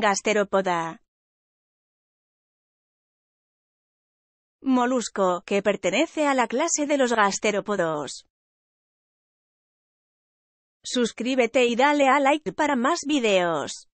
Gasterópoda. Molusco, que pertenece a la clase de los gasterópodos. Suscríbete y dale a like para más videos.